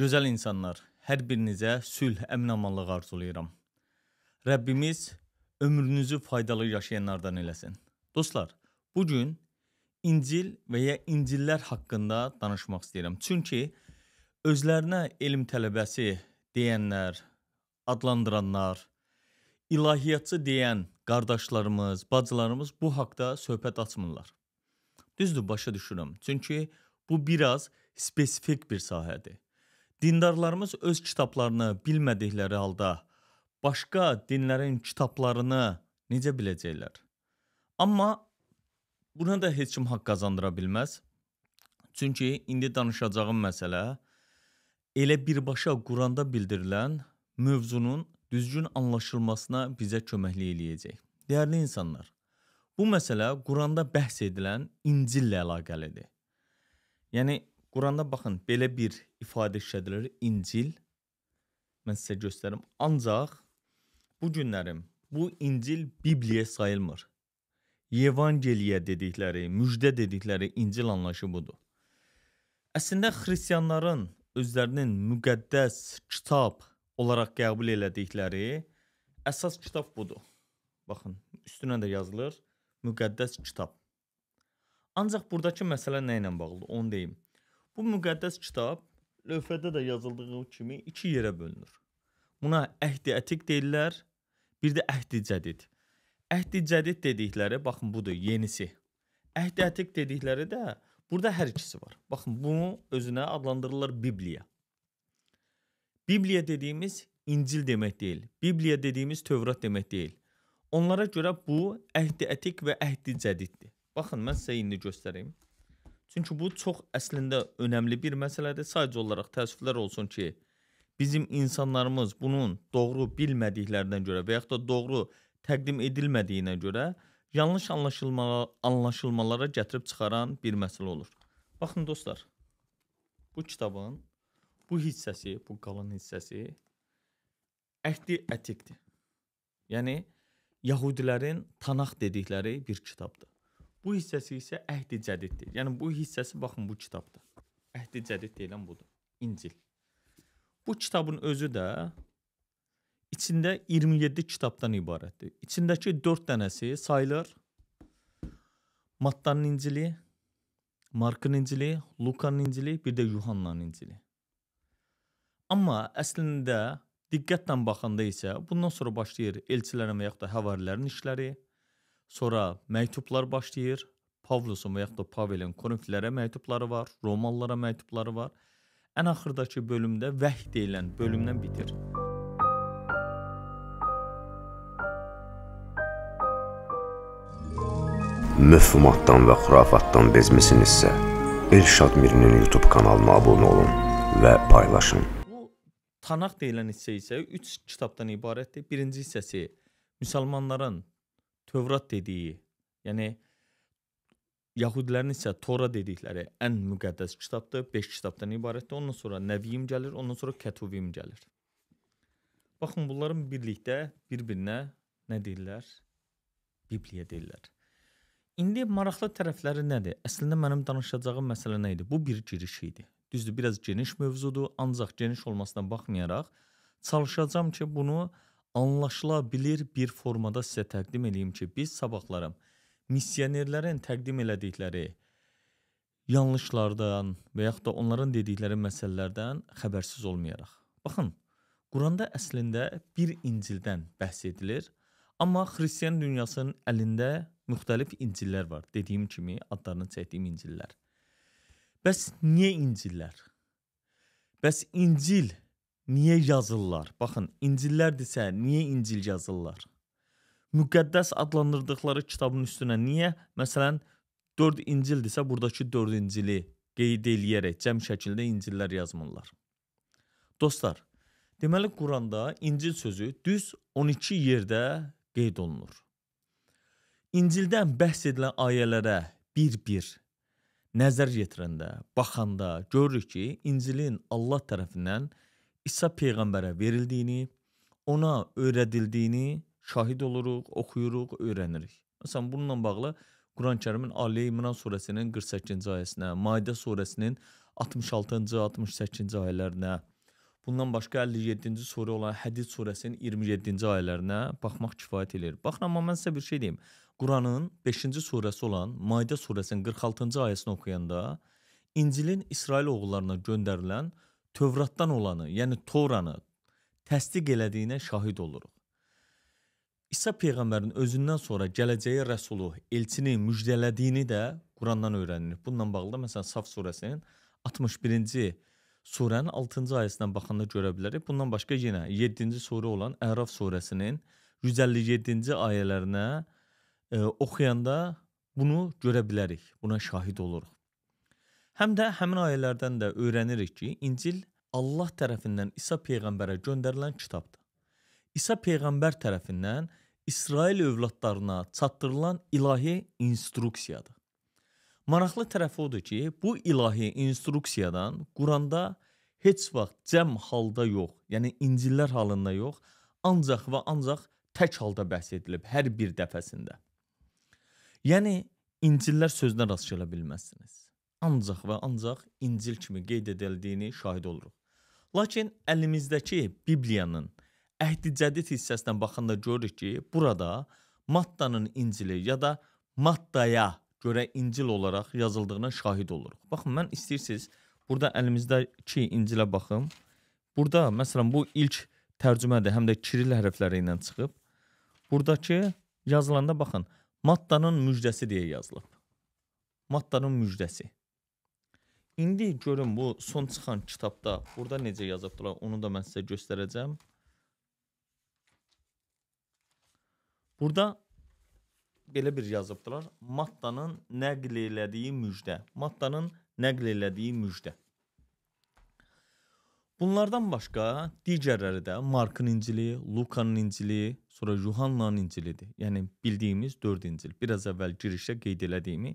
Gözəl insanlar, hər birinizə sülh, əmin-amanlıq arzulayıram. Rəbbimiz ömrünüzü faydalı yaşayanlardan eləsin. Dostlar, bu gün İncil və ya İncillər haqqında danışmaq istəyirəm. Çünki özlərinə elm tələbəsi deyənlər, adlandıranlar, ilahiyyatçı deyən qardaşlarımız, bacılarımız bu haqqda söhbət açmırlar. Düzdür, başa düşürəm. Çünki bu biraz spesifik bir sahədir. Dindarlarımız öz kitablarını bilmədikləri halda başqa dinlərin kitablarını necə biləcəklər? Amma buna da heç kim haqq qazandıra bilməz. Çünki indi danışacağım məsələ elə birbaşa Quranda bildirilən mövzunun düzgün anlaşılmasına bizə köməklik eləyəcək. Dəyərli insanlar, bu məsələ Quranda bəhs edilən İncillə əlaqəlidir. Yəni Quranda baxın, belə bir ifadə işlədilir İncil. Mən sizə göstərim. Ancaq bu günlərim bu İncil Bibliya sayılmır. Evangeliya dedikləri, müjdə dedikləri İncil anlayışı budur. Əslində xristianların özlərinin müqəddəs kitab olaraq qəbul elədikləri əsas kitab budur. Baxın, üstünə də yazılır müqəddəs kitab. Ancaq burdakı məsələ nə ilə bağlıdır, onu deyim. Bu müqəddəs kitab lövhədə də yazıldığı kimi iki yerə bölünür. Buna əhd-i ətik deyirlər, bir də əhd-i cədid. Əhd-i cədid dedikləri baxın budur, yenisi. Əhd-i ətik dedikləri də burada hər ikisi var. Baxın bunu özünə adlandırırlar Bibliya. Bibliya dediyimiz İncil demək deyil. Bibliya dediyimiz Tövrat demək deyil. Onlara görə bu əhd-i ətik və əhd-i cədiddir. Baxın mən sizə indi göstərim. Çünki bu çox əslində önəmli bir məsələdir. Sadəcə olaraq təəssüflər olsun ki, bizim insanlarımız bunun doğru bilmədiklərindən görə və yaxud da doğru təqdim edilmədiyinə görə yanlış anlaşılmalara, anlaşılmalara gətirib çıxaran bir məsələ olur. Baxın dostlar, bu kitabın bu hissəsi, bu qalın hissəsi əhdi ətikdir. Yəni Yahudilərin Tanakh dedikləri bir kitabdır. Bu hissəsi isə əhd-i cədiddir. Yəni bu hissəsi baxın bu kitabda. Əhd-i cədid deyilən budur. İncil. Bu kitabın özü də içində 27 kitabdan ibarətdir. İçindəki 4 dənəsi sayılır. Mattanın İncili, Markın İncili, Lukanın İncili, bir də Yuhannanın İncili. Amma əslində diqqətlə baxanda isə bundan sonra başlayır elçilərin və yaxud da havarilərin işləri, Sonra məktublar başlayır. Pavlusun və yaxud da Pavelin Korinflərə məktubları var, Romalılara məktubları var. Ən axırdakı bölümdə vəhy deyilən bölümdən bitir. Məfhumatdan və xurafatdan bezmisinizsə, Elşad Mirinin YouTube kanalına abunə olun və paylaşın. Bu Tanaq deyilən hissə isə 3 kitabdan ibarətdir. Birinci hissəsi müsəlmanların Tövrat dediyi, yəni Yahudilərin isə Tora dedikləri ən müqəddəs kitabdır. 5 kitabdan ibarətdir. Ondan sonra Nəviyim gəlir, ondan sonra Kətuvim gəlir. Baxın, bunların birlikdə bir-birinə nə deyirlər? Bibliya deyirlər. İndi maraqlı tərəfləri nədir? Əslində mənim danışacağım məsələ nə idi? Bu bir giriş idi. Düzdür, biraz geniş mövzudur, ancaq geniş olmasına baxmayaraq çalışacağam ki, bunu e, anlaşılabilir bir formada sizə təqdim eləyim ki, biz sabahlara missionerlərin təqdim elədikləri yanlışlardan və yaxud da onların dedikləri məsələlərdən xəbərsiz olmayaraq. Baxın, Quranda əslində bir İncildən bəhs edilir, amma xristian dünyasının əlində müxtəlif İncillər var. Dediyim kimi, adlarını çəkdiyim İncillər. Bəs niyə İncillər? Bəs İncil niyə yazırlar? Baxın, İncillərdirsə, niyə İncil yazırlar? Müqəddəs adlandırdıqları kitabın üstünə niyə, məsələn, 4 İncildirsə, burdakı 4 İncili qeyd eləyərək cəm şəkildə İncillər yazmırlar. Dostlar, deməli Quranda İncil sözü düz 12 yerdə qeyd olunur. İncildən bəhs edilən ayələrə bir-bir nəzər yetirəndə, baxanda görürük ki, İncilin Allah tərəfindən İsa peyğəmbərə verildiyini, ona öyrədildiyini şahid oluruq, oxuyuruq, öyrənirik. Məsələn, bununla bağlı Quran-Kərimin Ali İmran surəsinin 48-ci ayəsinə, Maidə surəsinin 66-cı, 68-ci ayələrinə, bundan başqa 57-ci surə olan Hədid surəsinin 27-ci ayələrinə baxmaq kifayət eləyir. Baxın, amma mən sizə bir şey deyim. Quranın 5-ci surəsi olan Maidə surəsinin 46-cı ayəsini oxuyanda İncilin İsrail oğullarına göndərilən Tövratdan olanı, yəni Toranı təsdiq elədiyinə şahid oluruq. İsa peyğəmbərin özündən sonra gələcəyi rəsulu, elçini müjdələdiyini də Qurandan öyrənirik. Bununla bağlı da məsələn Saf surəsinin 61-ci surənin 6-cı ayəsindən baxanda görə bilərik. Bundan başqa yenə 7-ci surə olan Əraf surəsinin 157-ci ayələrinə e, oxuyanda bunu görə bilərik. Buna şahid oluruq. Həm də həmin ayələrdən də öyrənirik ki, İncil Allah tərəfindən İsa peyğəmbərə göndərilən kitabdır. İsa peyğəmbər tərəfindən İsrail övladlarına çatdırılan ilahi instruksiyadır. Maraqlı tərəfi odur ki, bu ilahi instruksiyadan Quranda heç vaxt cəm halda yox, yəni İncillər halında yox, ancaq və ancaq tək halda bəhs edilib hər bir dəfəsində. Yəni İncillər sözünə rast gələ bilməzsiniz ancaq və ancaq İncil kimi qeyd edildiyini şahid oluruq. Lakin əlimizdəki Bibliyanın Əhdicədid hissəsinə baxanda görürük ki, burada Mattanın İncili ya da Mattaya görə İncil olaraq yazıldığına şahid oluruq. Baxın, mən istəyirsiniz burada əlimizdəki İncilə baxım. Burada məsələn bu ilk tərcümədir, həm də Kiril hərfləri ilə çıxıb. Burdakı yazılanda baxın, Mattanın müjdəsi deyə yazılıb. Mattanın müjdəsi. İndi görün bu son çıxan kitabda burada necə yazıbdılar, onu da mən sizə göstərəcəm. Burada belə bir yazıbdılar. Mattanın nəql elədiyi müjdə. Mattanın nəql elədiyi müjdə. Bunlardan başqa digərləri də Markın İncili, Lukanın İncili, sonra Yuhannanın İncilidir. Yəni bildiyimiz 4 İncil. Biraz əvvəl girişdə qeyd elədiyimi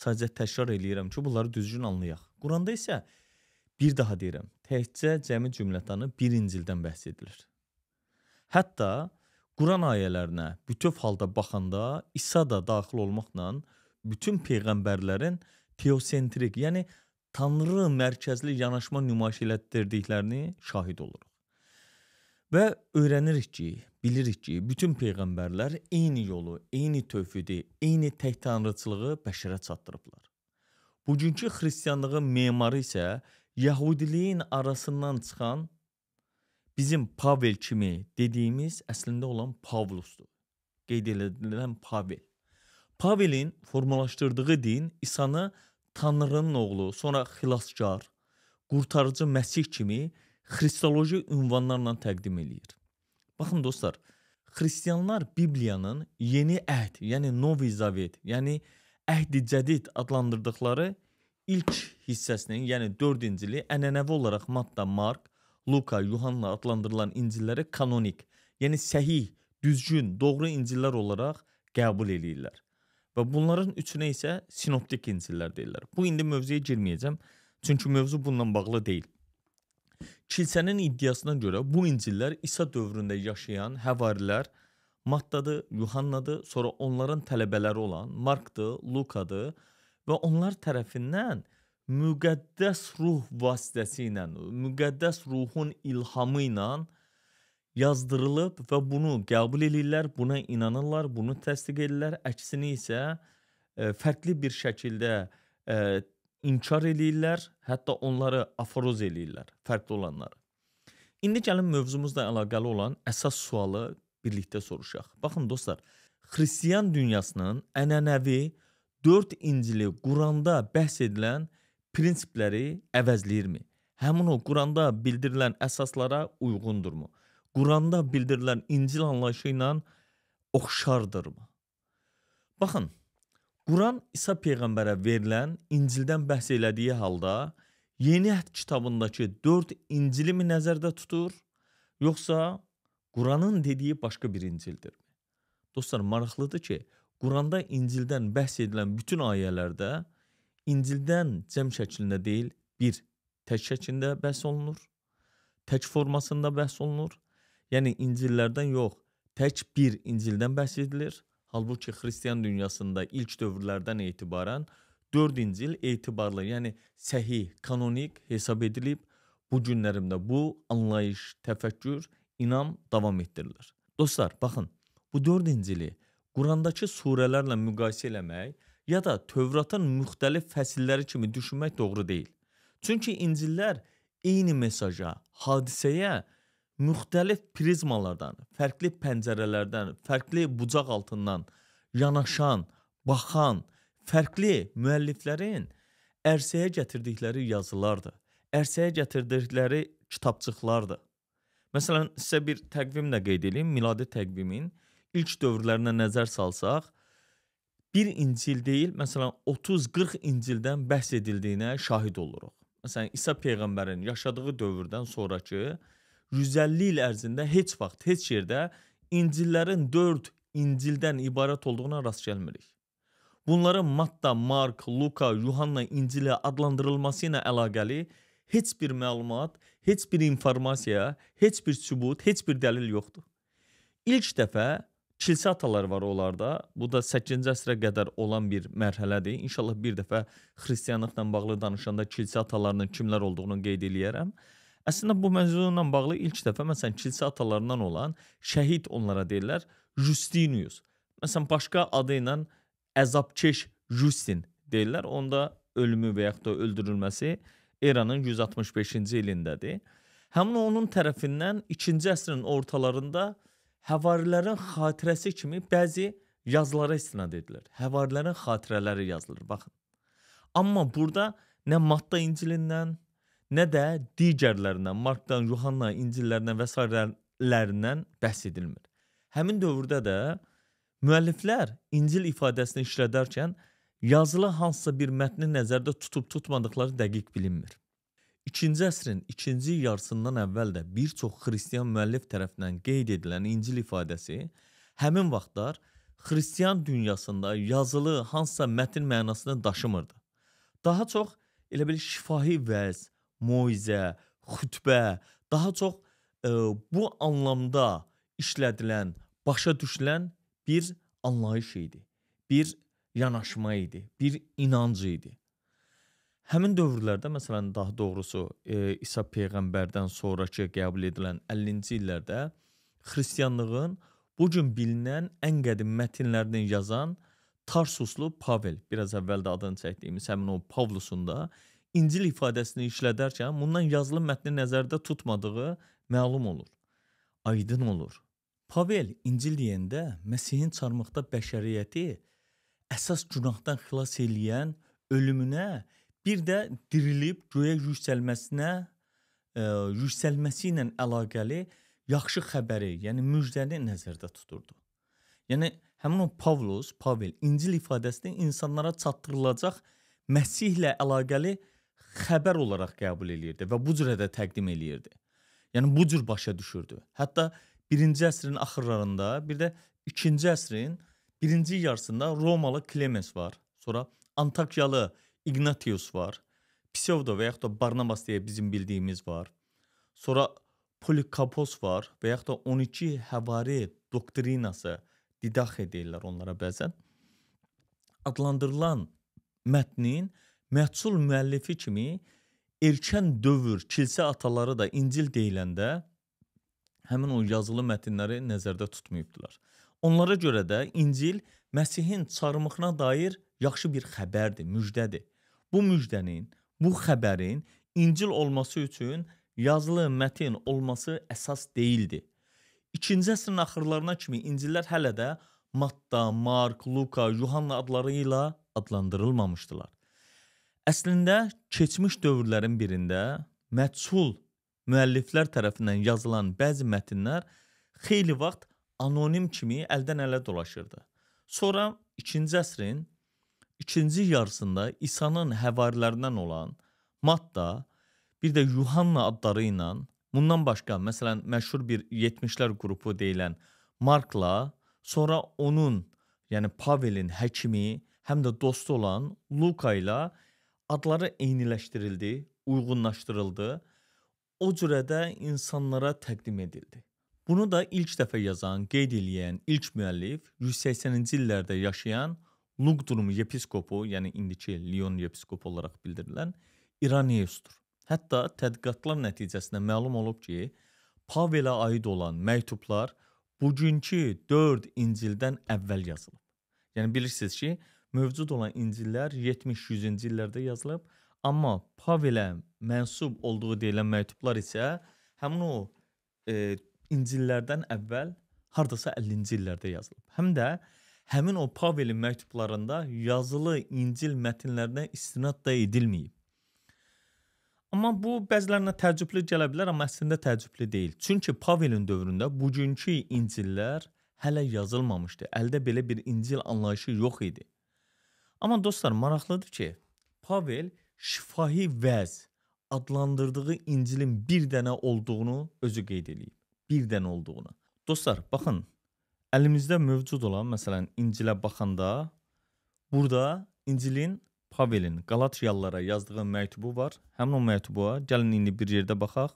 Sadəcə təkrar eləyirəm ki, bunları düzgün anlayaq. Quranda isə bir daha deyirəm, təkcə cəmi cümlətanı 1-ci ildən bəhs edilir. Hətta Quran ayələrinə bütöv halda baxanda İsa da daxil olmaqla bütün peyğəmbərlərin teosentrik, yəni tanrı mərkəzli yanaşma nümayiş elətdirdiklərini şahid oluruq. Və öyrənirik ki, bilirik ki, bütün peyğəmbərlər eyni yolu, eyni tövhidi, eyni tək tanrıçılığı bəşərə çatdırıblar. Bugünkü xristianlığın memarı isə yəhudiliyin arasından çıxan bizim Pavel kimi dediyimiz əslində olan Pavlusdur. Qeyd edilən Pavel. Pavelin formalaşdırdığı din İsanı Tanrının oğlu, sonra xilaskar, qurtarıcı Məsih kimi xristoloji ünvanlarla təqdim eləyir. Baxın dostlar, xristianlar Bibliyanın Yeni Əhd, yəni Novi Zavet, yəni Əhd-i Cədid adlandırdıqları ilk hissəsinin, yəni 4-cü ənənəvi olaraq Matta, Mark, Luka, Yuhanna adlandırılan İncilləri kanonik, yəni səhih, düzgün, doğru İncillər olaraq qəbul eləyirlər. Və bunların üçünə isə sinoptik İncillər deyirlər. Bu indi mövzuya girməyəcəm, çünki mövzu bununla bağlı deyil. Kilsənin iddiasına görə bu İncillər İsa dövründə yaşayan həvarilər Mattadır, Yuhannadır, sonra onların tələbələri olan Markdır, Lukadır və onlar tərəfindən müqəddəs ruh vasitəsilə, müqəddəs ruhun ilhamı ilə yazdırılıb və bunu qəbul edirlər, buna inanırlar, bunu təsdiq edirlər. Əksini isə ə, e, fərqli bir şəkildə ə, e, inkar eləyirlər, hətta onları aforoz eləyirlər, fərqli olanları. İndi gəlin mövzumuzla əlaqəli olan əsas sualı birlikdə soruşaq. Baxın dostlar, xristian dünyasının ənənəvi 4 İncili Quranda bəhs edilən prinsipləri əvəzləyirmi? Həmin o Quranda bildirilən əsaslara uyğundurmu? Quranda bildirilən İncil anlayışı ilə oxşardırmı? Baxın, Quran İsa peyğəmbərə verilən İncildən bəhs elədiyi halda Yeni Əhd kitabındakı 4 İncilimi nəzərdə tutur, yoxsa Quranın dediyi başqa bir İncildirmi? Dostlar, maraqlıdır ki, Quranda İncildən bəhs edilən bütün ayələrdə İncildən cəm şəklində deyil, bir tək şəklində bəhs olunur. Tək formasında bəhs olunur. Yəni İncillərdən yox, tək bir İncildən bəhs edilir Halbuki xristian dünyasında ilk dövrlərdən etibarən 4-cü il etibarlı, yəni səhih, kanonik hesab edilib bu günlərimdə bu anlayış, təfəkkür, inam davam etdirilir. Dostlar, baxın, bu 4-cü ili Qurandakı surələrlə müqayisə eləmək ya da Tövratın müxtəlif fəsilləri kimi düşünmək doğru deyil. Çünki İncillər eyni mesaja, hadisəyə müxtəlif prizmalardan, fərqli pəncərələrdən, fərqli bucaq altından yanaşan, baxan fərqli müəlliflərin ərsəyə gətirdikləri yazılardır. Ərsəyə gətirdikləri kitabçıqlardır. Məsələn, sizə bir təqvimlə qeyd edeyim, miladi təqvimin ilk dövrlərinə nəzər salsaq, 1 İncil deyil, məsələn 30-40 İncildən bəhs edildiyinə şahid oluruq. Məsələn, İsa peyğəmbərin yaşadığı dövrdən sonrakı 150 il ərzində heç vaxt, heç yerdə İncillərin 4 İncildən ibarət olduğuna rast gəlmirik. Bunların Matta, Mark, Luka, Yuhanna İncili adlandırılması ilə əlaqəli heç bir məlumat, heç bir informasiya, heç bir sübut, heç bir dəlil yoxdur. İlk dəfə kilsə ataları var onlarda. Bu da 8-ci əsrə qədər olan bir mərhələdir. İnşallah bir dəfə xristianlıqla bağlı danışanda kilsə atalarının kimlər olduğunu qeyd eləyərəm. Ə, Əslində bu mövzu ilə bağlı ilk dəfə məsələn kilsə atalarından olan şəhid onlara deyirlər Justinius. Məsələn başqa adı ilə əzabkeş Justin deyirlər. Onda ölümü və yaxud da öldürülməsi eranın 165-ci ilindədir. Həmin onun tərəfindən 2-ci əsrin ortalarında həvarilərin xatirəsi kimi bəzi yazılara istinad edilir. Həvarilərin xatirələri yazılır, baxın. Amma burada nə Matta İncilindən, nə də digərlərindən, Markdan, Yuhanna, İncillərindən və sairələrindən bəhs edilmir. Həmin dövrdə də müəlliflər İncil ifadəsini işlədərkən yazılı hansısa bir mətni nəzərdə tutub tutmadıqları dəqiq bilinmir. 2-ci əsrin 2-ci yarısından əvvəl də bir çox xristian müəllif tərəfindən qeyd edilən İncil ifadəsi həmin vaxtlar xristian dünyasında yazılı hansısa mətin mənasını daşımırdı. Daha çox elə bil şifahi vəz, moizə, xütbə, daha çox ə, e, bu anlamda işlədilən, başa düşülən bir anlayış idi. Bir yanaşma idi, bir inancı idi. Həmin dövrlərdə məsələn daha doğrusu e, İsa peyğəmbərdən sonrakı qəbul edilən 50-ci illərdə xristianlığın bu gün bilinən ən qədim mətnlərini yazan Tarsuslu Pavel, biraz əvvəl də adını çəkdiyimiz həmin o Pavlusun da İncil ifadəsini işlədərkən bundan yazılı mətni nəzərdə tutmadığı məlum olur. Aydın olur. Pavel İncil deyəndə Məsihin çarmıqda bəşəriyyəti əsas günahdan xilas eləyən ölümünə, bir də dirilib göyə yüksəlməsinə, ə, e, yüksəlməsi ilə əlaqəli yaxşı xəbəri, yəni müjdəni nəzərdə tuturdu. Yəni həmin o Pavlos, Pavel İncil ifadəsini insanlara çatdırılacaq Məsihlə əlaqəli xəbər olaraq qəbul eləyirdi və bu cürə də təqdim eləyirdi. Yəni bu cür başa düşürdü. Hətta 1-ci əsrin axırlarında, bir də 2-ci əsrin 1-ci yarısında Romalı Klemens var, sonra Antakyalı Ignatius var, Pseudo və yaxud da Barnabas deyə bizim bildiyimiz var. Sonra Polikapos var və yaxud da 12 həvari doktrinası didaxe deyirlər onlara bəzən adlandırılan mətnin məhsul müəllifi kimi erkən dövr kilsə ataları da İncil deyiləndə həmin o yazılı mətnləri nəzərdə tutmayıbdılar. Onlara görə də İncil Məsihin çarmıxına dair yaxşı bir xəbərdir, müjdədir. Bu müjdənin, bu xəbərin İncil olması üçün yazılı mətn olması əsas deyildi. 2-ci əsrin axırlarına kimi İncillər hələ də Matta, Mark, Luka, Yuhanna adları ilə adlandırılmamışdılar. Əslində keçmiş dövrlərin birində məchul müəlliflər tərəfindən yazılan bəzi mətnlər xeyli vaxt anonim kimi əldən ələ dolaşırdı. Sonra 2-ci əsrin ikinci yarısında İsa'nın həvarilərindən olan Matta, bir də Yuhanna adları ilə, bundan başqa məsələn məşhur bir 70-lər qrupu deyilən Markla, sonra onun, yəni Pavelin həkimi, həm də dostu olan Luka ilə adları eyniləşdirildi, uyğunlaşdırıldı, o cürədə insanlara təqdim edildi. Bunu da ilk dəfə yazan, qeyd eləyən ilk müəllif 180-ci illərdə yaşayan Lugdunum yepiskopu, yəni indiki Lyon yepiskopu olaraq bildirilən İraniusdur. Hətta tədqiqatlar nəticəsində məlum olub ki, Pavelə aid olan məktublar bugünkü 4 İncildən əvvəl yazılıb. Yəni bilirsiniz ki, mövcud olan İncillər 70-100-cü illərdə yazılıb, amma Pavelə mənsub olduğu deyilən məktublar isə həmin o e, İncillərdən əvvəl hardasa 50-ci illərdə yazılıb. Həm də həmin o Pavelin məktublarında yazılı İncil mətnlərinə istinad da edilməyib. Amma bu bəzilərinə təəccüblü gələ bilər, amma əslində təəccüblü deyil. Çünki Pavelin dövründə bugünkü İncillər hələ yazılmamışdı. Əldə belə bir İncil anlayışı yox idi. Amma dostlar, maraqlıdır ki, Pavel şifahi vəz adlandırdığı İncilin bir dənə olduğunu özü qeyd eləyib. Bir dənə olduğunu. Dostlar, baxın, əlimizdə mövcud olan, məsələn, İncilə baxanda burada İncilin Pavelin Qalatyalılara yazdığı məktubu var. Həmin o məktuba gəlin indi bir yerdə baxaq.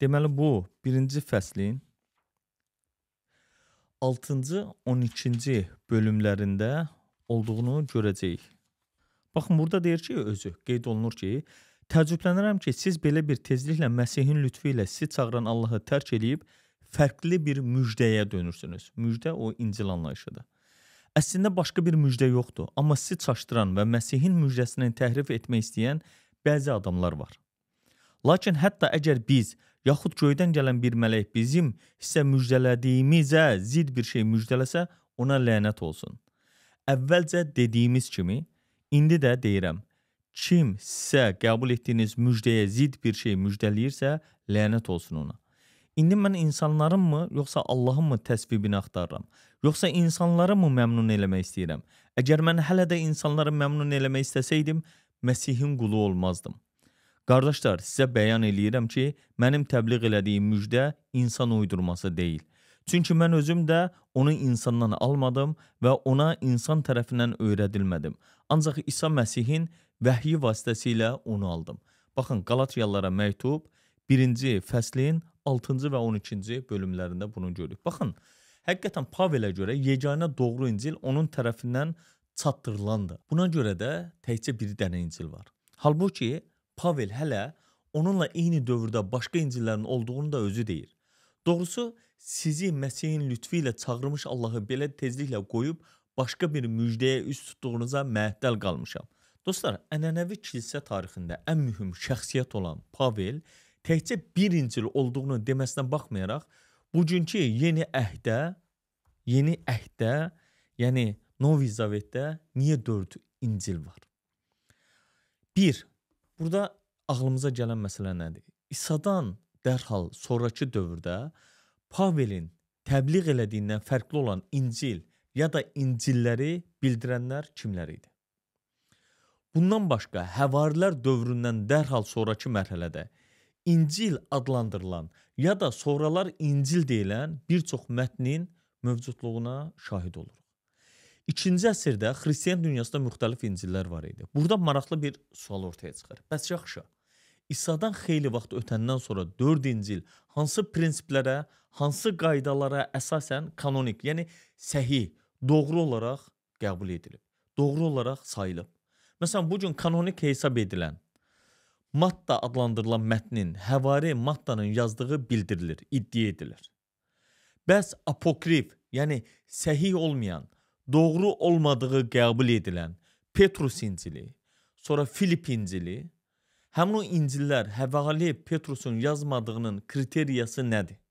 Deməli bu 1-ci fəslin 6-cı 12-ci bölümlərində olduğunu görəcəyik. Baxın, burada deyir ki, özü qeyd olunur ki, təəccüblənirəm ki, siz belə bir tezliklə Məsihin lütfü ilə sizi çağıran Allahı tərk eləyib fərqli bir müjdəyə dönürsünüz. Müjdə o İncil anlayışıdır. Əslində başqa bir müjdə yoxdur, amma sizi çaşdıran və Məsihin müjdəsini təhrif etmək istəyən bəzi adamlar var. Lakin hətta əgər biz yaxud göydən gələn bir mələk bizim hissə müjdələdiyimizə zid bir şey müjdələsə, ona lənət olsun. Əvvəlcə dediyimiz kimi, indi də deyirəm, kim sizə qəbul etdiyiniz müjdəyə zidd bir şey müjdələyirsə, lənət olsun ona. İndi mən insanların mı, yoxsa Allahın mı təsvibini axtarıram? Yoxsa insanları mı məmnun eləmək istəyirəm? Əgər mən hələ də insanları məmnun eləmək istəsəydim, Məsihin qulu olmazdım. Qardaşlar, sizə bəyan eləyirəm ki, mənim təbliğ elədiyim müjdə insan uydurması deyil. Çünki mən özüm də onu insandan almadım və ona insan tərəfindən öyrədilmədim. Ancaq İsa Məsihin vəhyi vasitəsilə onu aldım. Baxın, Qalatiyallara məktub 1-ci fəslin 6-cı və 12-ci bölümlərində bunu görürük. Baxın, həqiqətən Pavelə görə yeganə doğru İncil onun tərəfindən çatdırılandı. Buna görə də təkcə bir dənə İncil var. Halbuki Pavel hələ onunla eyni dövrdə başqa İncillərin olduğunu da özü deyir. Doğrusu sizi Məsihin lütfü ilə çağırmış Allahı belə tezliklə qoyub başqa bir müjdəyə üz tutduğunuza məəttəl qalmışam. Dostlar, ənənəvi kilsə tarixində ən mühüm şəxsiyyət olan Pavel təkcə bir İncil olduğunu deməsinə baxmayaraq, bugünkü yeni əhdə, yeni əhdə, yəni Novi Zavetdə niyə 4 İncil var? 1. Burada ağlımıza gələn məsələ nədir? İsa'dan dərhal sonrakı dövrdə Pavelin təbliğ elədiyindən fərqli olan İncil ya da İncilləri bildirənlər kimlər idi? Bundan başqa həvarilər dövründən dərhal sonrakı mərhələdə İncil adlandırılan ya da sonralar İncil deyilən bir çox mətnin mövcudluğuna şahid oluruq. 2-ci əsrdə xristian dünyasında müxtəlif İncillər var idi. Burada maraqlı bir sual ortaya çıxır. Bəs yaxşı. İsa'dan xeyli vaxt ötəndən sonra 4 İncil hansı prinsiplərə, hansı qaydalara əsasən kanonik, yəni səhih, doğru olaraq qəbul edilib, doğru olaraq sayılıb. Məsələn, bu gün kanonik hesab edilən Matta adlandırılan mətnin Həvari Matta'nın yazdığı bildirilir, iddia edilir. Bəs apokrif, yəni səhih olmayan, doğru olmadığı qəbul edilən Petrus İncili, sonra Filip İncili, həmin o İncillər Həvali Petrusun yazmadığının kriteriyası nədir?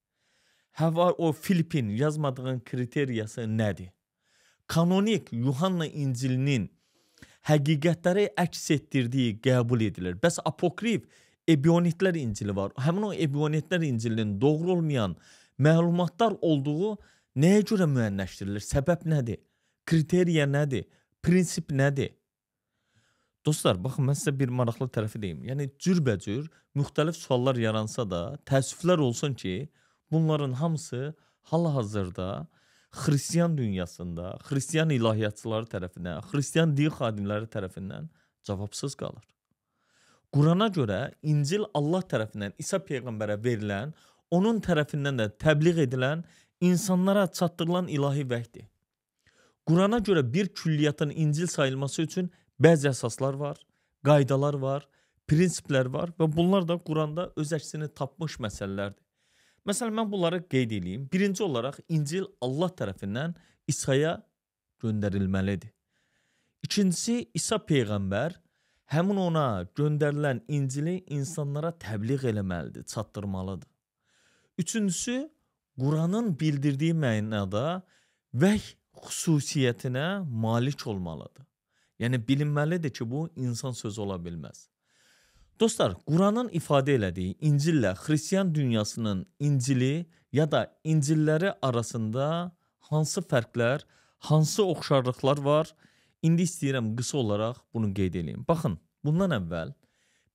Hə var o Filipin yazmadığın kriteriyası nədir? Kanonik Yuhanna İncilinin həqiqətləri əks etdirdiyi qəbul edilir. Bəs apokrif Ebionitlər İncili var. Həmin o Ebionitlər İncilinin doğru olmayan məlumatlar olduğu nəyə görə müəyyənləşdirilir? Səbəb nədir? Kriteriya nədir? Prinsip nədir? Dostlar, baxın mən sizə bir maraqlı tərəfi deyim. Yəni cürbəcür müxtəlif suallar yaransa da, təəssüflər olsun ki, Bunların hamısı hal-hazırda xristian dünyasında, xristian ilahiyyatçıları tərəfindən, xristian din xadimləri tərəfindən cavabsız qalır. Qurana görə İncil Allah tərəfindən İsa peyğəmbərə verilən, onun tərəfindən də təbliğ edilən, insanlara çatdırılan ilahi vəhdir. Qurana görə bir külliyyatın İncil sayılması üçün bəzi əsaslar var, qaydalar var, prinsiplər var və bunlar da Quranda öz əksini tapmış məsələlərdir. Məsələn mən bunları qeyd eləyim. Birinci olaraq İncil Allah tərəfindən İsa'ya göndərilməlidir. İkincisi İsa peyğəmbər həmin ona göndərilən İncili insanlara təbliğ eləməlidir, çatdırmalıdır. Üçüncüsü Quranın bildirdiyi mənada vəhy xüsusiyyətinə malik olmalıdır. Yəni bilinməlidir ki, bu insan sözü ola bilməz. Dostlar, Quranın ifadə elədiyi İncillə xristian dünyasının İncili ya da İncilləri arasında hansı fərqlər, hansı oxşarlıqlar var? İndi istəyirəm qısa olaraq bunu qeyd edeyim. Baxın, bundan əvvəl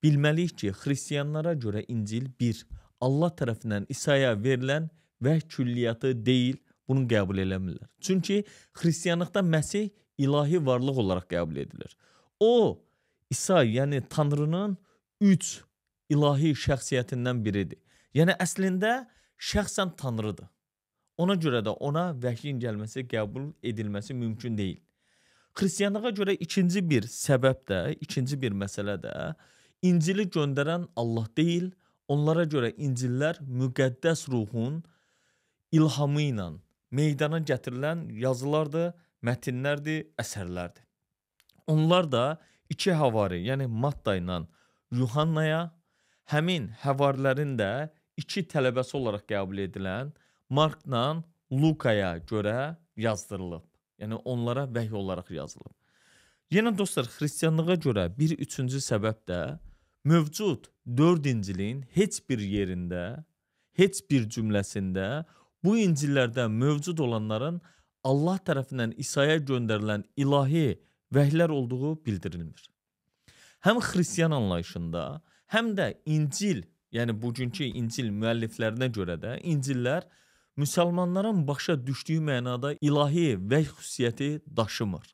bilməliyik ki, xristianlara görə İncil bir Allah tərəfindən İsa'ya verilən vəh külliyyatı deyil, bunu qəbul eləmirlər. Çünki xristianlıqda Məsih ilahi varlıq olaraq qəbul edilir. O İsa, yəni Tanrının üç ilahi şəxsiyyətindən biridir. Yəni əslində şəxsən tanrıdır. Ona görə də ona vəhyin gəlməsi, qəbul edilməsi mümkün deyil. Xristianlığa görə ikinci bir səbəb də, ikinci bir məsələ də İncili göndərən Allah deyil, onlara görə İncillər müqəddəs ruhun ilhamı ilə meydana gətirilən yazılardır, mətnlərdir, əsərlərdir. Onlar da iki havari, yəni Matta ilə Ruhanaya, həmin həvarilərin də iki tələbəsi olaraq qəbul edilən Markla Lukaya görə yazdırılıb. Yəni onlara vəhy olaraq yazılıb. Yenə dostlar, xristianlığa görə bir üçüncü səbəb də mövcud 4-incilin heç bir yerində, heç bir cümləsində bu İncillərdə mövcud olanların Allah tərəfindən İsa'ya göndərilən ilahi vəhlər olduğu bildirilmir həm xristian anlayışında, həm də İncil, yəni bugünkü İncil müəlliflərinə görə də İncillər müsəlmanların başa düşdüyü mənada ilahi vəhy xüsusiyyəti daşımır.